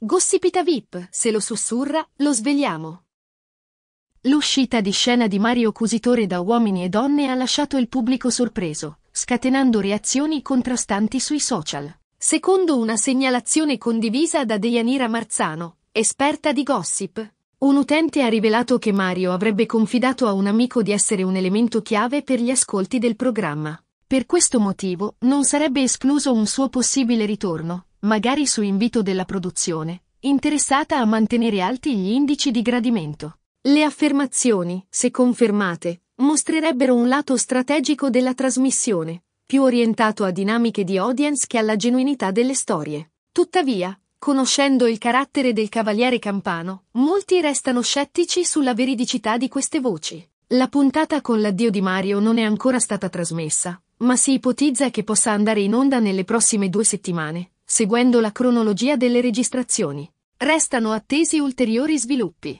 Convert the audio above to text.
Gossipita VIP, se lo sussurra, lo svegliamo. L'uscita di scena di Mario Cusitore da Uomini e Donne ha lasciato il pubblico sorpreso, scatenando reazioni contrastanti sui social. Secondo una segnalazione condivisa da Deianira Marzano, esperta di gossip, un utente ha rivelato che Mario avrebbe confidato a un amico di essere un elemento chiave per gli ascolti del programma. Per questo motivo non sarebbe escluso un suo possibile ritorno, magari su invito della produzione, interessata a mantenere alti gli indici di gradimento. Le affermazioni, se confermate, mostrerebbero un lato strategico della trasmissione, più orientato a dinamiche di audience che alla genuinità delle storie. Tuttavia, conoscendo il carattere del cavaliere campano, molti restano scettici sulla veridicità di queste voci. La puntata con l'addio di Mario non è ancora stata trasmessa, ma si ipotizza che possa andare in onda nelle prossime due settimane, seguendo la cronologia delle registrazioni. Restano attesi ulteriori sviluppi.